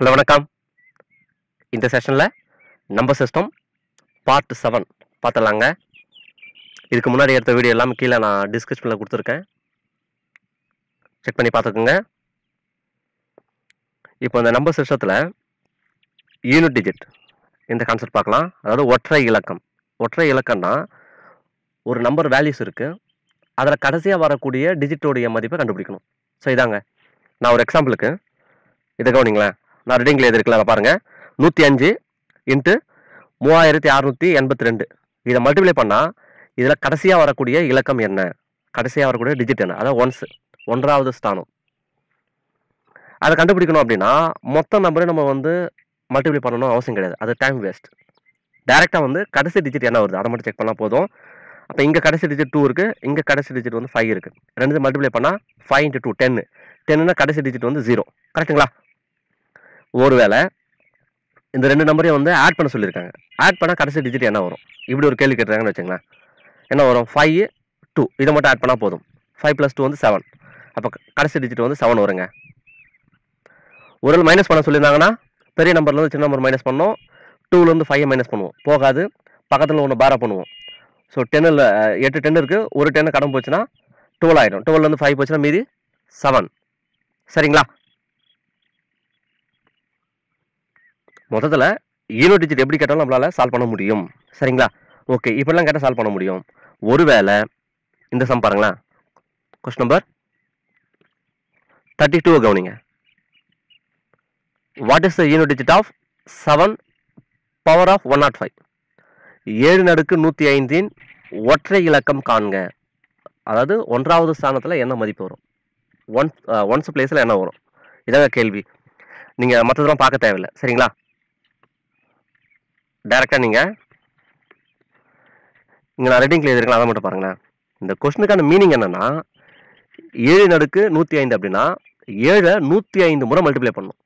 hello வணக்கம் இந்த செஷனில் நம்பர் சிஸ்டம் பார்ட் செவன் பார்த்துடலாங்க இதுக்கு முன்னாடி எடுத்த வீடியோ எல்லாமே கீழே நான் டிஸ்கிரிப்ஷனில் கொடுத்துருக்கேன் செக் பண்ணி பார்த்துக்குங்க இப்போ இந்த நம்பர் சிஸ்டத்தில் யூனிட் டிஜிட் இந்த கான்செப்ட் பார்க்கலாம் அதாவது ஒற்றை இலக்கம் ஒற்றை இலக்கம்னா ஒரு நம்பர் வேல்யூஸ் இருக்குது அதில் கடைசியாக வரக்கூடிய டிஜிட்டோடைய மதிப்பை கண்டுபிடிக்கணும் ஸோ இதாங்க நான் ஒரு எக்ஸாம்பிளுக்கு இதை கவனிங்களேன் நான் ரெடிங்கில் எதிர்க்கலாம் பாருங்கள் நூற்றி அஞ்சு இன்ட்டு மூவாயிரத்தி அறநூற்றி எண்பத்தி ரெண்டு இதை மல்டிப்ளை பண்ணால் இதில் கடைசியாக வரக்கூடிய இலக்கம் என்ன கடைசியாக வரக்கூடிய டிஜிட் என்ன அதாவது ஒன்ஸ் ஒன்றாவது ஸ்தானம் அதை கண்டுபிடிக்கணும் அப்படின்னா மொத்த நம்பரை நம்ம வந்து மல்டிப்ளை பண்ணணும் அவசியம் கிடையாது அது டைம் வேஸ்ட் டேரெக்டாக வந்து கடைசி டிஜிட் என்ன வருது அதை மட்டும் செக் பண்ணால் போதும் அப்போ இங்கே கடைசி டிஜிட் டூ இருக்குது இங்கே கடைசி டிஜிட் வந்து ஃபைவ் இருக்குது ரெண்டு மல்டிப்ளை பண்ணால் ஃபைவ் இன்ட்டு டூ டென்னு டென்னுனா கடைசி டிஜிட் வந்து ஜீரோ கரெக்டுங்களா ஒருவேளை இந்த ரெண்டு நம்பரையும் வந்து ஆட் பண்ண சொல்லியிருக்காங்க ஆட் பண்ணால் கடைசி டிஜிட் என்ன வரும் இப்படி ஒரு கேள்வி கேட்டுறாங்கன்னு வச்சுங்களேன் என்ன வரும் ஃபைவ் டூ இதை மட்டும் ஆட் பண்ணால் போதும் ஃபைவ் ப்ளஸ் டூ வந்து செவன் அப்போ கடைசி டிஜிட் வந்து செவன் வருங்க ஒரு மைனஸ் பண்ண சொல்லியிருந்தாங்கன்னா பெரிய நம்பர்லேருந்து சின்ன நம்பர் மைனஸ் பண்ணோம் டூலேருந்து ஃபைவ் மைனஸ் பண்ணுவோம் போகாது பக்கத்தில் ஒன்று பாரா பண்ணுவோம் ஸோ டென்னில் எட்டு டென் இருக்குது ஒரு டென்னு கடன் போச்சுன்னா டுவெல் ஆகிடும் டுவெல்லேருந்து ஃபைவ் போச்சுன்னா மீதி செவன் சரிங்களா மொத்தத்தில் ஈரோ டிஜிட் எப்படி கேட்டாலும் நம்மளால் சால்வ் பண்ண முடியும் சரிங்களா ஓகே இப்படிலாம் கேட்டால் சால்வ் பண்ண முடியும் ஒருவேளை இந்த சம் பாருங்களேன் கொஸ்டின் நம்பர் தேர்ட்டி டூ கவனிங்க what is the unit digit of seven power of one naught five ஏழு நடுக்கு நூற்றி ஐந்தின் ஒற்றை இலக்கம் காண்க அதாவது ஒன்றாவது ஸ்தானத்தில் என்ன மதிப்பு வரும் ஒன்ஸ் ஒன்ஸ் பிளேஸில் என்ன வரும் இதாக கேள்வி நீங்கள் மற்றதெல்லாம் பார்க்க தேவையில்லை சரிங்களா டேரெக்டாக நீங்கள் இங்கே நான் ரெட்டிங்கில் எழுதிருக்கலாம் அதை மட்டும் பாருங்களேன் இந்த கொஸ்டினுக்கான மீனிங் என்னென்னா ஏழு நடுக்கு நூற்றி ஐந்து அப்படின்னா ஏழை நூற்றி ஐந்து முறை மல்டிப்ளை பண்ணும்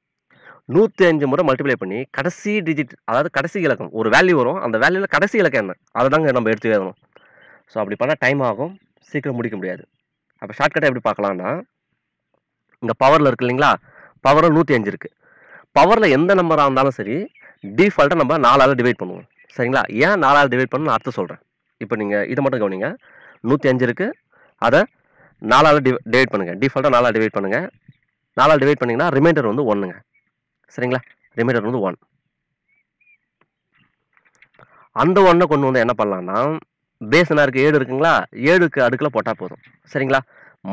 நூற்றி அஞ்சு முறை மல்டிப்ளை பண்ணி கடைசி டிஜிட் அதாவது கடைசி இலக்கம் ஒரு வேல்யூ வரும் அந்த வேல்யூவில் கடைசி இலக்கம் என்ன அதை தாங்க நம்ம எடுத்து வேணும் ஸோ அப்படி பண்ணால் டைம் ஆகும் சீக்கிரம் முடிக்க முடியாது அப்போ ஷார்ட்கட்டை எப்படி பார்க்கலான்னா இங்கே பவரில் இருக்குது இல்லைங்களா பவரில் நூற்றி அஞ்சு இருக்குது பவரில் எந்த நம்பராக இருந்தாலும் சரி டிஃபால்ட்டாக நம்ம நாலால் டிவைட் பண்ணுவோம் சரிங்களா ஏன் நாலால் டிவைட் பண்ணணும் அடுத்து அர்த்தம் சொல்கிறேன் இப்போ நீங்கள் இதை மட்டும் கவனிங்க நூற்றி அஞ்சு இருக்குது அதை நாலால் டிவை டிவைட் பண்ணுங்கள் டிஃபால்ட்டாக நாலாக டிவைட் பண்ணுங்கள் நாலால் டிவைட் பண்ணிங்கன்னா ரிமைண்டர் வந்து ஒன்றுங்க சரிங்களா ரிமைண்டர் வந்து ஒன் அந்த ஒன்றை கொண்டு வந்து என்ன பண்ணலான்னா பேசினா இருக்குது ஏடு இருக்குங்களா ஏழுக்கு அடுக்கில் போட்டால் போதும் சரிங்களா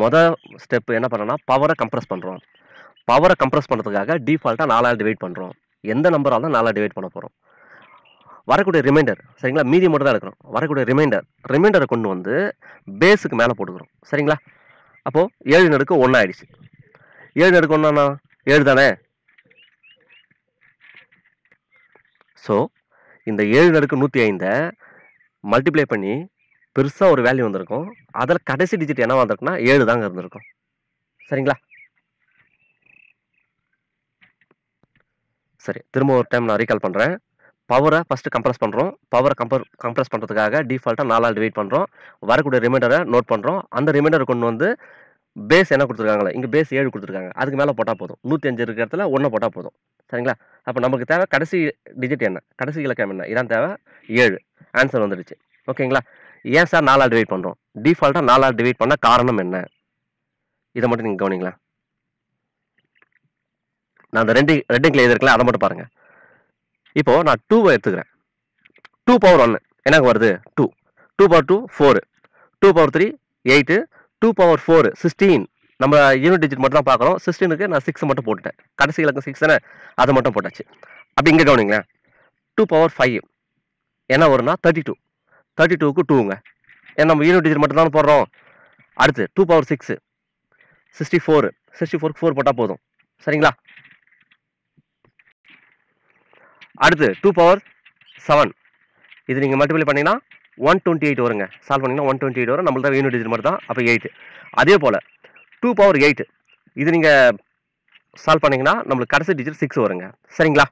மொதல் ஸ்டெப்பு என்ன பண்ணோன்னா பவரை கம்ப்ரெஸ் பண்ணுறோம் பவரை கம்ப்ரெஸ் பண்ணுறதுக்காக டிஃபால்ட்டாக நாலாவது டிவைட் பண்ணுறோம் எந்த நம்பரால் தான் நாலாக டிவைட் பண்ண போகிறோம் வரக்கூடிய ரிமைண்டர் சரிங்களா மீதி மட்டும் தான் எடுக்கிறோம் வரக்கூடிய ரிமைண்டர் ரிமைண்டரை கொண்டு வந்து பேஸுக்கு மேலே போட்டுக்கிறோம் சரிங்களா அப்போது ஏழு நடுக்கு ஒன்றா ஆயிடுச்சு ஏழு நடுக்கு ஒன்றாண்ணா ஏழு தானே ஸோ இந்த ஏழு நடுக்கு நூற்றி ஐந்தை மல்டிப்ளை பண்ணி பெருசாக ஒரு வேல்யூ வந்திருக்கும் அதில் கடைசி டிஜிட் என்ன வந்திருக்குன்னா ஏழு தாங்க இருந்திருக்கும் சரிங்களா சரி திரும்ப ஒரு டைம் நான் ரீகால் பண்ணுறேன் பவரை ஃபஸ்ட்டு கம்ப்ரஸ் பண்ணுறோம் பவரை கம்பர் கம்ப்ரஸ் பண்ணுறதுக்காக டிஃபால்ட்டாக நாலால் டிவைட் பண்ணுறோம் வரக்கூடிய ரிமைண்டரை நோட் பண்ணுறோம் அந்த ரிமைண்டரை கொண்டு வந்து பேஸ் என்ன கொடுத்துருக்காங்களே இங்கே பேஸ் ஏழு கொடுத்துருக்காங்க அதுக்கு மேலே போட்டால் போதும் நூற்றி அஞ்சு இருக்கிற இடத்துல ஒன்றை போட்டால் போதும் சரிங்களா அப்போ நமக்கு தேவை கடைசி டிஜிட் என்ன கடைசி இலக்கம் என்ன இதான் தேவை ஏழு ஆன்சர் வந்துடுச்சு ஓகேங்களா ஏன் சார் நாலால் டிவைட் பண்ணுறோம் டிஃபால்ட்டாக நாலால் டிவைட் பண்ண காரணம் என்ன இதை மட்டும் நீங்கள் கவனிங்களா நான் அந்த ரெண்டு ரெட்டுங்களை எழுதிருக்கல அதை மட்டும் பாருங்கள் இப்போது நான் டூவை எடுத்துக்கிறேன் டூ பவர் ஒன்று எனக்கு வருது two two power two four two power three eight two power four sixteen நம்ம யூனிட் டிஜிட் மட்டும் தான் பார்க்குறோம் சிக்ஸ்டீனுக்கு நான் சிக்ஸ் மட்டும் போட்டுட்டேன் கடைசி இலக்கம் சிக்ஸ் தானே அதை மட்டும் போட்டாச்சு அப்படி இங்கே கவனிங்களேன் டூ பவர் ஃபைவ் என்ன வரும்னா தேர்ட்டி டூ தேர்ட்டி டூக்கு டூங்க ஏன்னா நம்ம யூனிட் டிஜிட் மட்டும் தான் போடுறோம் அடுத்து two power six sixty four sixty ஃபோருக்கு ஃபோர் போட்டால் போதும் சரிங்களா அடுத்து டூ பவர் செவன் இது நீங்கள் மல்டிபிளை பண்ணிங்கன்னா ஒன் டுவெண்ட்டி எயிட் வருங்க சால்வ் பண்ணிங்கன்னா ஒன் டுவெண்ட்டி எயிட் வரும் நம்மள்தான் யூனிட் டிஜிட் மட்டும் தான் அப்போ எயிட் அதே போல் டூ பவர் எயிட் இது நீங்கள் சால்வ் பண்ணிங்கன்னா நம்மளுக்கு கடைசி டிஜிட் சிக்ஸ் வருங்க சரிங்களா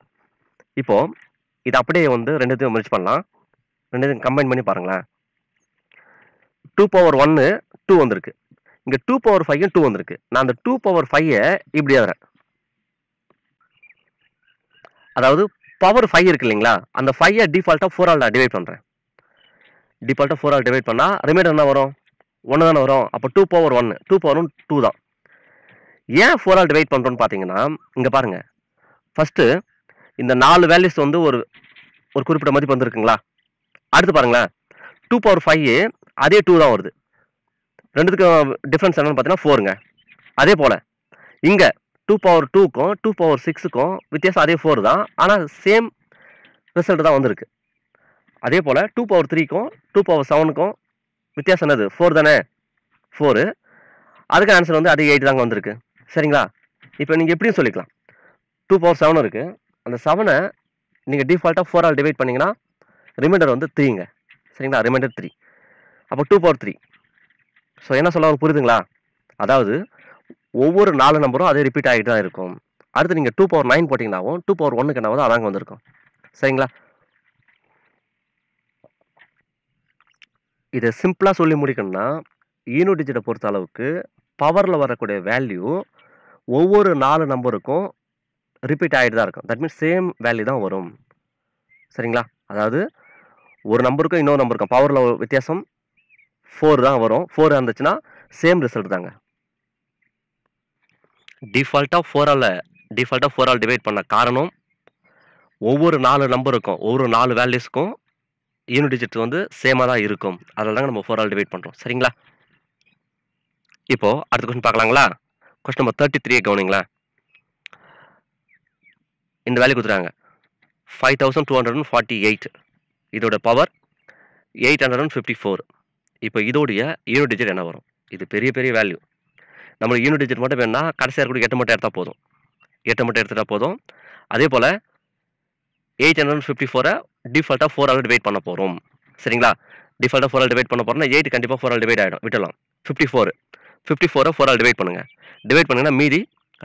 இப்போது இது அப்படியே வந்து ரெண்டுத்தையும் முயற்சி பண்ணலாம் ரெண்டுத்தையும் கம்பைன் பண்ணி பாருங்களேன் டூ பவர் ஒன்று டூ வந்திருக்கு இங்கே டூ பவர் ஃபைவ் டூ வந்திருக்கு நான் அந்த டூ பவர் ஃபைவை இப்படி தரேன் அதாவது பவர் ஃபைவ் இருக்கு இல்லைங்களா அந்த ஃபைவை டிஃபால்ட்டாக ஃபோர் ஆல் நான் டிவைட் பண்ணுறேன் டிஃபால்ட்டாக ஃபோர் ஆல் டிவைட் பண்ணால் ரிமைண்டர் என்ன வரும் ஒன்று தானே வரும் அப்போ two power one two power one two தான் ஏன் ஃபோர் ஆல் டிவைட் பண்ணுறோன்னு பார்த்தீங்கன்னா இங்கே பாருங்கள் ஃபஸ்ட்டு இந்த நாலு வேல்யூஸ் வந்து ஒரு ஒரு குறிப்பிட்ட மதிப்பு வந்துருக்குங்களா அடுத்து பாருங்களேன் டூ பவர் ஃபைவ் அதே டூ தான் வருது ரெண்டுத்துக்கு டிஃப்ரென்ஸ் என்னென்னு பார்த்தீங்கன்னா ஃபோருங்க அதே போல் இங்கே டூ பவர் டூக்கும் டூ பவர் சிக்ஸுக்கும் வித்தியாசம் அதே ஃபோர் தான் ஆனால் சேம் ரிசல்ட் தான் வந்திருக்கு அதே போல் டூ பவர் த்ரீக்கும் டூ பவர் செவனுக்கும் வித்தியாசம் என்னது ஃபோர் தானே ஃபோரு அதுக்கு ஆன்சர் வந்து அதே எயிட் தாங்க வந்திருக்கு சரிங்களா இப்போ நீங்கள் எப்படியும் சொல்லிக்கலாம் டூ பவர் செவன் இருக்குது அந்த செவனை நீங்கள் டிஃபால்ட்டாக ஃபோர் ஆல் டிவைட் பண்ணிங்கன்னா ரிமைண்டர் வந்து த்ரீங்க சரிங்களா ரிமைண்டர் த்ரீ அப்போ டூ பவர் த்ரீ ஸோ என்ன சொல்ல புரியுதுங்களா அதாவது ஒவ்வொரு நாலு நம்பரும் அதே ரிப்பீட் ஆகிட்டு தான் இருக்கும் அடுத்து நீங்கள் டூ பவர் நைன் போட்டிங்கன்னாவும் டூ பவர் ஒன்றுக்கு என்ன வந்து அதாங்க வந்திருக்கும் சரிங்களா இதை சிம்பிளாக சொல்லி முடிக்கணும்னா ஈனோ டிஜிட்டை பொறுத்த அளவுக்கு பவரில் வரக்கூடிய வேல்யூ ஒவ்வொரு நாலு நம்பருக்கும் ரிப்பீட் ஆகிட்டு தான் இருக்கும் தட் மீன்ஸ் சேம் வேல்யூ தான் வரும் சரிங்களா அதாவது ஒரு நம்பருக்கும் இன்னொரு நம்பருக்கும் பவரில் வித்தியாசம் ஃபோர் தான் வரும் ஃபோர் இருந்துச்சுன்னா சேம் ரிசல்ட் தாங்க டிஃபால்ட்டாக ஃபோர் ஃபோரால் டிஃபால்ட்டாக ஃபோர் ஆல் டிவைட் பண்ண காரணம் ஒவ்வொரு நாலு நம்பருக்கும் ஒவ்வொரு நாலு வேல்யூஸ்க்கும் யூனிட் டிஜிட் வந்து சேமாக தான் இருக்கும் அதில் தாங்க நம்ம ஆல் டிவைட் பண்ணுறோம் சரிங்களா இப்போது அடுத்த கொஸ்டின் பார்க்கலாங்களா கொஸ்டின் நம்பர் தேர்ட்டி த்ரீ கவனிங்களா இந்த வேல்யூ கொடுத்துறாங்க five thousand two hundred and forty eight இதோட power eight hundred and fifty four இப்போ இதோடைய யூனிட் டிஜிட் என்ன வரும் இது பெரிய பெரிய வேல்யூ நம்மளுக்கு யூனிட் டிஜிட் மட்டும் வேணும்னா கடைசியாக இருக்கக்கூடிய எட்டு மட்டும் எடுத்தால் போதும் எட்டு மட்டும் எடுத்துட்டால் போதும் அதே போல் எயிட் ஹண்ட்ரட் ஃபிஃப்டி ஃபோரை டிஃபால்ட்டாக ஃபோர் ஆல் டிவைட் பண்ண போகிறோம் சரிங்களா டிஃபால்ட்டாக ஃபோர் ஆல் டிவைட் பண்ண போகிறோம்னா எயிட் கண்டிப்பாக ஃபோர் ஆல் டிவைட் ஆகிடும் விட்டலாம் ஃபிஃப்டி ஃபோர் ஃபிஃப்டி ஃபோரை ஃபோர் ஆல் டிவைட் பண்ணுங்கள் டிவைட் பண்ணுங்கன்னா மீதி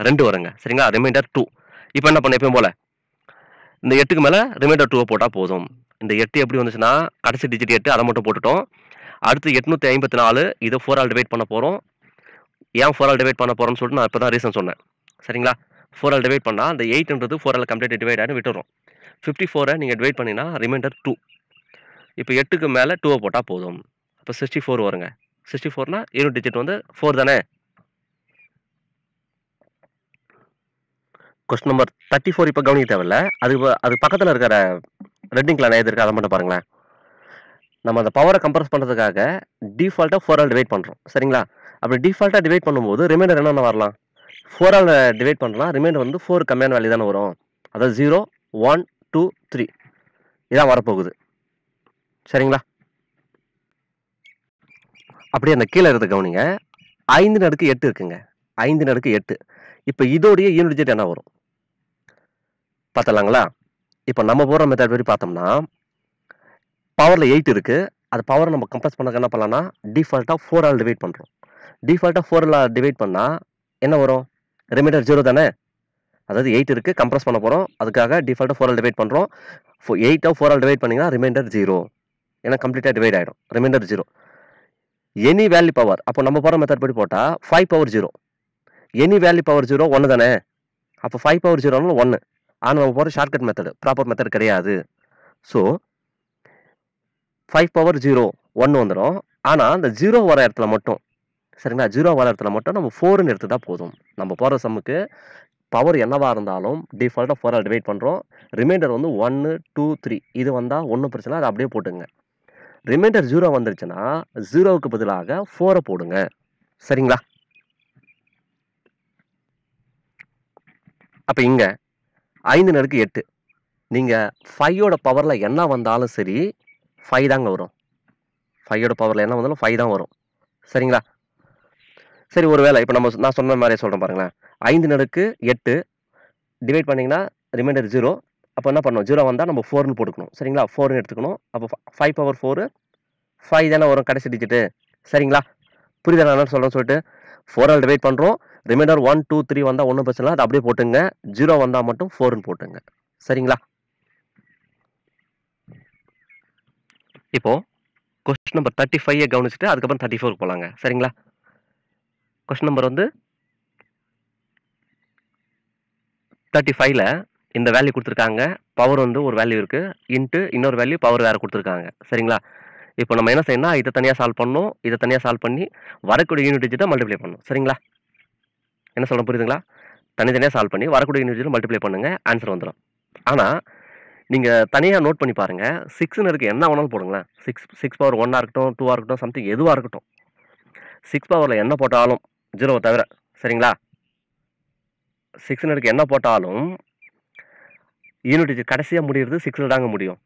ரெண்டு வருங்க சரிங்களா ரிமைண்டர் டூ இப்போ என்ன பண்ண எப்பயும் போல் இந்த எட்டுக்கு மேலே ரிமைண்டர் டூவை போட்டால் போதும் இந்த எட்டு எப்படி வந்துச்சுன்னா கடைசி டிஜிட் எட்டு அதை மட்டும் போட்டுட்டோம் அடுத்து எட்நூற்றி ஐம்பத்தி நாலு இதை ஃபோர் ஆல் டிவைட் பண்ண போகிறோம் ஏன் ஃபோர் ஆல் டிவைட் பண்ண போகிறோம்னு சொல்லிட்டு நான் இப்போ தான் ரீசன் சொன்னேன் சரிங்களா ஃபோர் ஆல் டிவைட் பண்ணால் அந்த எயிட்ன்றது ஃபோர் ஆல் கம்ப்ளீட் டிவைட் ஆகி விட்டுறோம் ஃபிஃப்டி ஃபோரை நீங்கள் டிவைட் பண்ணினா ரிமைண்டர் டூ இப்போ எட்டுக்கு மேலே டூவை போட்டால் போதும் அப்போ சிக்ஸ்டி ஃபோர் வருங்க சிக்ஸ்டி ஃபோர்னால் யூனிட் டிஜிட் வந்து ஃபோர் தானே கொஸ்டின் நம்பர் தேர்ட்டி ஃபோர் இப்போ கவனிக்க தேவையில்ல அது அது பக்கத்தில் இருக்கிற ரெட்டிங் கிளான் எது இருக்குது அதை மட்டும் பாருங்களேன் நம்ம அந்த பவரை கம்ப்ரஸ் பண்ணுறதுக்காக டிஃபால்ட்டாக ஃபோர் ஆல் டிவைட் பண்ணுறோம் சரிங்களா அப்படி டிஃபால்ட்டாக டிவைட் பண்ணும்போது ரிமைண்டர் என்னென்ன வரலாம் ஃபோரால் டிவைட் பண்ணலாம் ரிமைண்டர் வந்து ஃபோர் கம்மியான வேல்யூ தானே வரும் அதாவது ஜீரோ ஒன் டூ த்ரீ இதான் வரப்போகுது சரிங்களா அப்படியே அந்த கீழே இருக்க கவனிங்க ஐந்து நடுக்கு எட்டு இருக்குங்க ஐந்து நடுக்கு எட்டு இப்போ இதோடைய யூனிட் டிஜிட் என்ன வரும் பார்த்தலாங்களா இப்போ நம்ம போகிற மெத்தட் படி பார்த்தோம்னா பவரில் எயிட் இருக்குது அது பவரை நம்ம கம்ப்ரஸ் பண்ண என்ன பண்ணலாம்னா டிஃபால்ட்டாக ஃபோர் ஆல் டிவைட் பண்ணுறோம் டிஃபால்ட்டாக ஃபோரில் டிவைட் பண்ணால் என்ன வரும் ரிமைண்டர் ஜீரோ தானே அதாவது எயிட் இருக்குது கம்ப்ரஸ் பண்ண போகிறோம் அதுக்காக டிஃபால்ட்டாக ஃபோரால் டிவைட் பண்ணுறோம் ஃபோ எயிட்டாக ஃபோரால் டிவைட் பண்ணிங்கன்னா ரிமைண்டர் ஜீரோ ஏன்னா கம்ப்ளீட்டாக டிவைட் ஆகிடும் reminder zero any value power அப்போ நம்ம போகிற மெத்தட் படி போட்டால் five power zero any value power zero ஒன்று தானே அப்போ ஃபைவ் பவர் ஜீரோனால ஒன்று ஆனால் நம்ம போகிற ஷார்ட்கட் மெத்தடு ப்ராப்பர் மெத்தட் கிடையாது ஸோ ஃபைவ் பவர் ஜீரோ ஒன்று வந்துடும் ஆனால் அந்த ஜீரோ வர இடத்துல மட்டும் சரிங்களா ஜீரோ வர இடத்துல மட்டும் நம்ம ஃபோர்னு எடுத்து தான் போதும் நம்ம போகிற சம்முக்கு பவர் என்னவாக இருந்தாலும் டிஃபால்ட்டாக ஃபோராக டிவைட் பண்ணுறோம் ரிமைண்டர் வந்து ஒன்று டூ த்ரீ இது வந்தால் ஒன்றும் பிரச்சனை அதை அப்படியே போட்டுங்க ரிமைண்டர் ஜீரோ வந்துருச்சுன்னா ஜீரோவுக்கு பதிலாக ஃபோரை போடுங்க சரிங்களா அப்போ இங்கே ஐந்து நடுக்கு எட்டு நீங்கள் ஃபையோட பவரில் என்ன வந்தாலும் சரி ஃபைவ் தாங்க வரும் ஃபைவோட பவரில் என்ன வந்தாலும் ஃபைவ் தான் வரும் சரிங்களா சரி ஒரு வேலை இப்போ நம்ம நான் சொன்ன மாதிரி சொல்கிறேன் பாருங்களேன் ஐந்து நடுக்கு எட்டு டிவைட் பண்ணிங்கன்னா ரிமைண்டர் ஜீரோ அப்போ என்ன பண்ணணும் ஜீரோ வந்தால் நம்ம ஃபோர்னு போட்டுக்கணும் சரிங்களா ஃபோர்னு எடுத்துக்கணும் அப்போ ஃபைவ் பவர் ஃபோரு ஃபைவ் தானே வரும் கடைசி டிஜிட்டு சரிங்களா புரியுதா நான் சொல்கிறேன்னு சொல்லிட்டு ஃபோரால் டிவைட் பண்ணுறோம் ரிமைண்டர் ஒன் டூ த்ரீ வந்தால் ஒன்றும் பிரச்சனை அது அப்படியே போட்டுங்க ஜீரோ வந்தால் மட்டும் ஃபோர்னு போட்டுங்க சரிங்களா இப்போது கொஸ்டின் நம்பர் தேர்ட்டி ஃபைவ் கவனிச்சுட்டு அதுக்கப்புறம் தேர்ட்டி ஃபோருக்கு போகலாங்க சரிங்களா கொஸ்டின் நம்பர் வந்து தேர்ட்டி ஃபைவ்ல இந்த வேல்யூ கொடுத்துருக்காங்க பவர் வந்து ஒரு வேல்யூ இருக்குது இன்ட்டு இன்னொரு வேல்யூ பவர் வேறு கொடுத்துருக்காங்க சரிங்களா இப்போ நம்ம என்ன செய்யணும் இதை தனியாக சால்வ் பண்ணணும் இதை தனியாக சால்வ் பண்ணி வரக்கூடிய யூனிட் டிஜிட்டை மல்டிப்ளை பண்ணும் சரிங்களா என்ன சொல்ல புரியுதுங்களா தனித்தனியாக சால்வ் பண்ணி வரக்கூடிய யூனிட் டிஜிட்டை மல்டிப்ளை பண்ணுங்கள் ஆன்சர் வந்துடும் ஆனால் நீங்கள் தனியாக நோட் பண்ணி பாருங்கள் சிக்ஸ்ன்னு இருக்குது என்ன வேணாலும் போடுங்களேன் சிக்ஸ் சிக்ஸ் பவர் ஒன்னாக இருக்கட்டும் டூவாக இருக்கட்டும் சம்திங் எதுவாக இருக்கட்டும் சிக்ஸ் பவரில் என்ன போட்டாலும் ஜீரோவை தவிர சரிங்களா சிக்ஸ் ஹண்ட்ரடுக்கு என்ன போட்டாலும் யூனிட் டிஜிட் கடைசியாக முடிகிறது சிக்ஸில் தாங்க முடியும்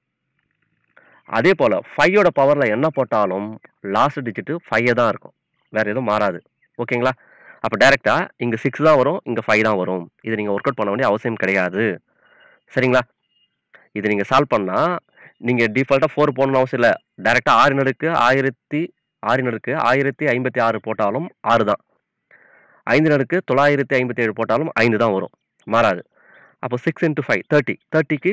அதே போல் ஃபையோட பவரில் என்ன போட்டாலும் லாஸ்ட் டிஜிட்டு ஃபையே தான் இருக்கும் வேறு எதுவும் மாறாது ஓகேங்களா அப்போ டேரெக்டாக இங்கே சிக்ஸ் தான் வரும் இங்கே ஃபைவ் தான் வரும் இது நீங்கள் ஒர்க் அவுட் பண்ண வேண்டிய அவசியம் கிடையாது சரிங்களா இது நீங்கள் சால்வ் பண்ணால் நீங்கள் டிஃபால்ட்டாக ஃபோர் போடணும்னு அவசியம் இல்லை டேரெக்டாக ஆறு நடுக்கு ஆயிரத்தி ஆறு நடுக்கு ஆயிரத்தி ஐம்பத்தி ஆறு போட்டாலும் ஆறு தான் ஐந்து நடுக்கு தொள்ளாயிரத்தி ஐம்பத்தி ஏழு போட்டாலும் ஐந்து தான் வரும் மாறாது அப்போ சிக்ஸ் இன்ட்டு ஃபைவ் தேர்ட்டி தேர்ட்டிக்கு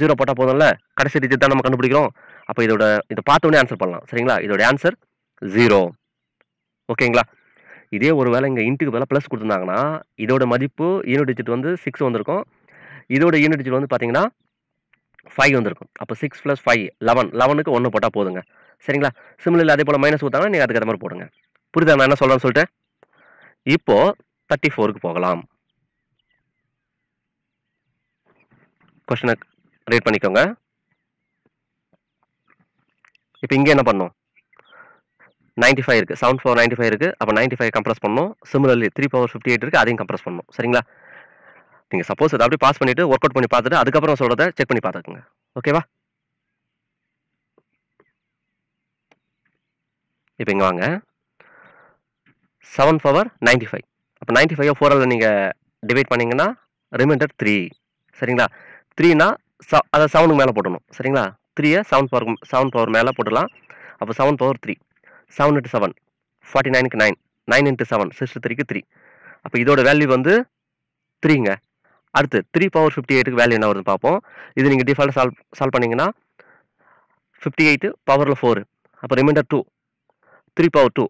ஜீரோ போட்டால் போதும்ல கடைசி டிஜிட் தான் நம்ம கண்டுபிடிக்கிறோம் அப்போ இதோட இதை பார்த்தோன்னே ஆன்சர் பண்ணலாம் சரிங்களா இதோட ஆன்சர் ஜீரோ ஓகேங்களா இதே ஒரு வேலை இங்கே இன்ட்டுக்கு வேலை ப்ளஸ் கொடுத்துருந்தாங்கன்னா இதோட மதிப்பு யூனிட் டிஜிட் வந்து சிக்ஸ் வந்திருக்கும் இதோட யூனிட் டிஜிட் வந்து பார்த்தீங்கன்னா ஃபைவ் வந்திருக்கும் அப்போ சிக்ஸ் ப்ளஸ் ஃபைவ் லெவன் லெவனுக்கு ஒன்று போட்டால் போதுங்க சரிங்களா சிம்லரில் அதே போல் மைனஸ் கொடுத்தாங்கன்னா நீங்கள் அதுக்கு மாதிரி போடுங்க புரிதா நான் என்ன சொல்கிறேன்னு சொல்லிட்டு இப்போ தேர்ட்டி ஃபோருக்கு போகலாம் கொஷனை ரேட் பண்ணிக்கோங்க இப்போ இங்கே என்ன பண்ணும் 95 ஃபைவ் இருக்குது செவன் ஃபோர் நைன்டி ஃபைவ் இருக்குது அப்போ நைன்டி ஃபைவ் கம்ப்ரஸ் பண்ணணும் similarly three power fifty eight இருக்குது அதையும் கம்ப்ரஸ் பண்ணும் சரிங்களா நீங்கள் சப்போஸ் அதை அப்படியே பாஸ் பண்ணிவிட்டு ஒர்க் அவுட் பண்ணி பார்த்துட்டு அதுக்கப்புறம் சொல்கிறத செக் பண்ணி பார்த்துக்குங்க ஓகேவா இப்போ இங்கே வாங்க செவன் பவர் நைன்டி ஃபைவ் அப்போ நைன்டி ஃபைவ் ஃபோரால் நீங்கள் டிவைட் பண்ணிங்கன்னா ரிமைண்டர் த்ரீ சரிங்களா த்ரீனா ச அதை செவனுக்கு மேலே போடணும் சரிங்களா த்ரீயை செவன் பவர் செவன் பவர் மேலே போட்டுடலாம் அப்போ seven power three seven into seven forty நைனுக்கு nine nine into seven sixty த்ரீக்கு த்ரீ அப்போ இதோட வேல்யூ வந்து த்ரீங்க அடுத்து த்ரீ பவர் ஃபிஃப்டி எயிட்டுக்கு வேல்யூ என்ன வருதுன்னு பார்ப்போம் இது நீங்கள் டிஃபால்ட் சால்வ் சால்வ் பண்ணிங்கன்னா ஃபிஃப்டி எயிட்டு பவரில் ஃபோர் அப்போ remainder two three power two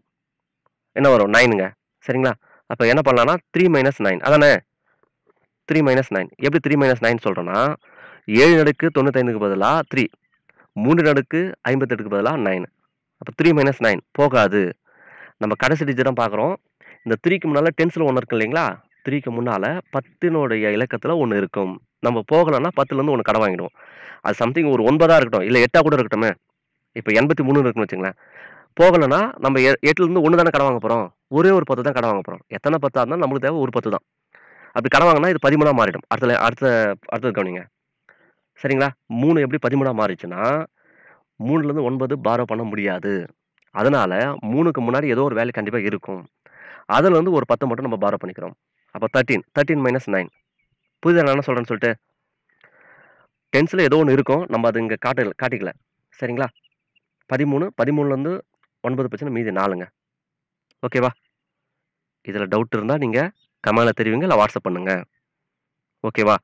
என்ன வரும் நைனுங்க சரிங்களா அப்போ என்ன பண்ணலான்னா த்ரீ மைனஸ் நைன் அதானே த்ரீ மைனஸ் நைன் எப்படி த்ரீ மைனஸ் நைன் சொல்கிறோன்னா ஏழு நடுக்கு தொண்ணூத்தைந்துக்கு பதிலாக த்ரீ மூன்று நடுக்கு ஐம்பத்தெட்டுக்கு பதிலாக நைன் அப்போ த்ரீ மைனஸ் நைன் போகாது நம்ம கடைசி டிஜிட்டம் பார்க்குறோம் இந்த த்ரீக்கு முன்னால் டென்ஸில் ஒன்று இருக்கு இல்லைங்களா த்ரீக்கு முன்னால் பத்தினுடைய இலக்கத்தில் ஒன்று இருக்கும் நம்ம போகலன்னா பத்துலேருந்து ஒன்று கடை வாங்கிடுவோம் அது சம்திங் ஒரு ஒன்பதாக இருக்கட்டும் இல்லை எட்டாக கூட இருக்கட்டும் இப்போ எண்பத்தி மூணு இருக்குன்னு வச்சுங்களேன் போகலைன்னா நம்ம எட்டுலேருந்து ஒன்று தானே கடை வாங்க போகிறோம் ஒரே ஒரு பத்து தான் கடை வாங்க போகிறோம் எத்தனை பத்தாக இருந்தாலும் நம்மளுக்கு தேவை ஒரு பத்து தான் அப்படி கடை வாங்கினா இது பதிமூணாக மாறிடும் அடுத்த அடுத்த அடுத்தது கவனிங்க சரிங்களா மூணு எப்படி பதிமூணாக மாறிச்சுன்னா மூணுலேருந்து ஒன்பது பாரோ பண்ண முடியாது அதனால் மூணுக்கு முன்னாடி ஏதோ ஒரு வேலை கண்டிப்பாக இருக்கும் அதில் வந்து ஒரு பத்து மட்டும் நம்ம பாரோ பண்ணிக்கிறோம் அப்போ தேர்ட்டீன் தேர்ட்டீன் மைனஸ் நைன் புதிதாக என்ன சொல்கிறேன்னு சொல்லிட்டு டென்ஸில் ஏதோ ஒன்று இருக்கும் நம்ம அது இங்கே காட்டு காட்டிக்கல சரிங்களா பதிமூணு பதிமூணுலேருந்து ஒன்பது பிரச்சனை மீதி நாலுங்க ஓகேவா இதில் டவுட் இருந்தால் நீங்கள் கமெண்டில் தெரிவிங்க இல்லை வாட்ஸ்அப் பண்ணுங்கள் ஓகேவா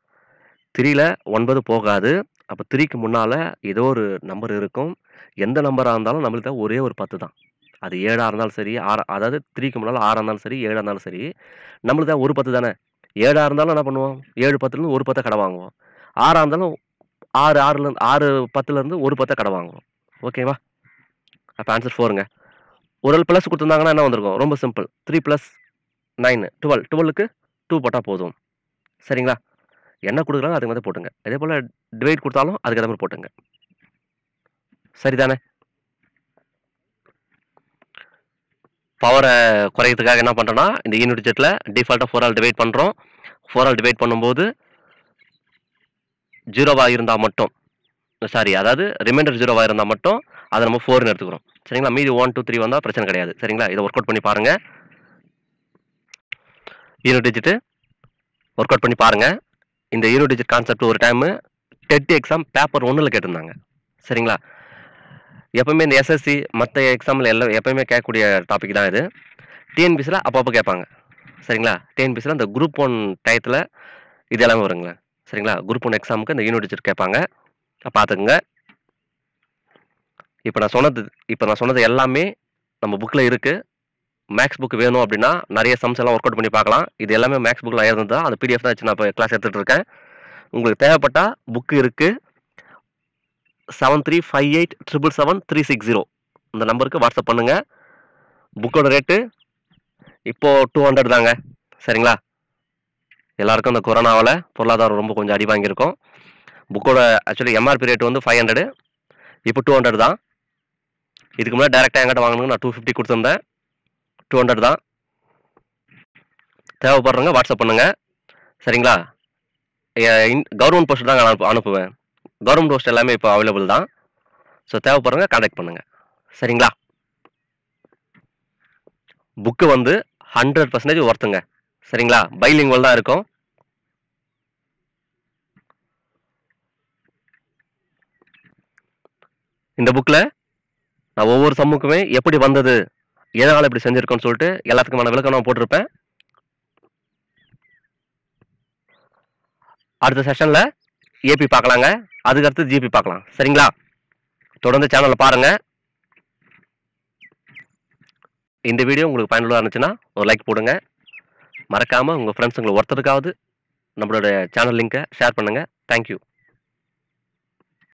த்ரீல ஒன்பது போகாது அப்போ த்ரீக்கு முன்னால் ஏதோ ஒரு நம்பர் இருக்கும் எந்த நம்பராக இருந்தாலும் நம்மளுக்கு ஒரே ஒரு பத்து தான் அது ஏழாக இருந்தாலும் சரி ஆறு அதாவது த்ரீக்கு முன்னால் ஆறாக இருந்தாலும் சரி ஏழாக இருந்தாலும் சரி நம்மளுக்கு தான் ஒரு பத்து தானே ஏழாக இருந்தாலும் என்ன பண்ணுவோம் ஏழு பத்துலேருந்து ஒரு பத்தை கடை வாங்குவோம் ஆறாக இருந்தாலும் ஆறு ஆறுலேருந்து ஆறு பத்துலேருந்து ஒரு பத்தை கடை வாங்குவோம் ஓகேவா அப்போ ஆன்சர் ஃபோருங்க ஒரு ஆள் ப்ளஸ் கொடுத்துருந்தாங்கன்னா என்ன வந்திருக்கும் ரொம்ப simple three plus nine twelve டுவெலுக்கு டூ போட்டால் போதும் சரிங்களா என்ன கொடுக்குறாங்க அதுக்கு மாதிரி போட்டுங்க அதே போல் டிவைட் கொடுத்தாலும் அதுக்கு மாதிரி போட்டுங்க சரிதானே பவரை குறையிறதுக்காக என்ன பண்ணுறோன்னா இந்த யூனிட் ஜெட்டில் டிஃபால்ட்டாக ஃபோர் ஆல் டிவைட் பண்ணுறோம் ஃபோர் ஆல் டிவைட் பண்ணும்போது ஜீரோவாக இருந்தால் மட்டும் சாரி அதாவது ரிமைண்டர் ஜீரோவாக இருந்தால் மட்டும் அதை நம்ம ஃபோர்னு எடுத்துக்கிறோம் சரிங்களா மீதி ஒன் டூ த்ரீ வந்தால் பிரச்சனை கிடையாது சரிங்களா இதை ஒர்க் அவுட் பண்ணி பாருங்கள் யூனிட் டிஜிட்டு ஒர்க் அவுட் பண்ணி பாருங்கள் இந்த யூனிட் டிஜிட் கான்செப்ட் ஒரு டைமு டெட் எக்ஸாம் பேப்பர் ஒன்றில் கேட்டிருந்தாங்க சரிங்களா எப்பவுமே இந்த எஸ்எஸ்சி மற்ற எக்ஸாமில் எல்லாம் எப்பயுமே கேட்கக்கூடிய டாபிக் தான் இது டிஎன்பிசியில் அப்பப்போ கேட்பாங்க சரிங்களா டிஎன்பிசியில் இந்த குரூப் ஒன் டயத்தில் இது எல்லாமே வருங்களேன் சரிங்களா குரூப் ஒன் எக்ஸாமுக்கு இந்த யூனிட் டிஜிட் கேட்பாங்க பார்த்துக்குங்க இப்போ நான் சொன்னது இப்போ நான் சொன்னது எல்லாமே நம்ம புக்கில் இருக்குது மேக்ஸ் புக் வேணும் அப்படின்னா நிறைய சம்ஸ் எல்லாம் ஒர்க் அவுட் பண்ணி பார்க்கலாம் இது எல்லாமே மேக்ஸ் புக்கில் எழுதுனது தான் அந்த பிடிஎஃப் தான் வச்சு நான் இப்போ கிளாஸ் எடுத்துகிட்டு இருக்கேன் உங்களுக்கு தேவைப்பட்டால் புக்கு இருக்குது seven three five eight triple seven three six zero இந்த நம்பருக்கு வாட்ஸ்அப் பண்ணுங்கள் புக்கோட ரேட்டு இப்போது டூ ஹண்ட்ரட் தாங்க சரிங்களா எல்லாருக்கும் இந்த கொரோனாவில் பொருளாதாரம் ரொம்ப கொஞ்சம் அடி வாங்கியிருக்கோம் புக்கோட ஆக்சுவலி எம்ஆர்பி ரேட் வந்து ஃபைவ் ஹண்ட்ரடு இப்போ டூ ஹண்ட்ரட் தான் இதுக்கு முன்னாடி டேரெக்டாக எங்கிட்ட வாங்கணுங்க நான் டூ ஃபிஃப்டி கொடுத்துருந்தேன் டூ ஹண்ட்ரட் தான் தேவைப்படுறவங்க வாட்ஸ்அப் பண்ணுங்கள் சரிங்களா கவர்மெண்ட் போஸ்ட் தான் நான் அனுப்புவேன் கவர்மெண்ட் போஸ்ட் எல்லாமே இப்போ அவைலபிள் தான் ஸோ தேவைப்படுறவங்க கான்டாக்ட் பண்ணுங்கள் சரிங்களா புக்கு வந்து ஹண்ட்ரட் பர்சன்டேஜ் ஒர்த்துங்க சரிங்களா பைலிங்குவல் தான் இருக்கும் இந்த புக்கில் நான் ஒவ்வொரு சமூகமே எப்படி வந்தது எதனால் இப்படி செஞ்சுருக்கோன்னு சொல்லிட்டு எல்லாத்துக்குமான விளக்கம் நான் போட்டிருப்பேன் அடுத்த செஷனில் ஏபி பார்க்கலாங்க அதுக்கடுத்து ஜிபி பார்க்கலாம் சரிங்களா தொடர்ந்து சேனலில் பாருங்கள் இந்த வீடியோ உங்களுக்கு பயனுள்ளதாக இருந்துச்சுன்னா ஒரு லைக் போடுங்க மறக்காமல் உங்கள் ஃப்ரெண்ட்ஸுங்களை ஒருத்தருக்காவது நம்மளோட சேனல் லிங்கை ஷேர் பண்ணுங்கள் தேங்க்யூ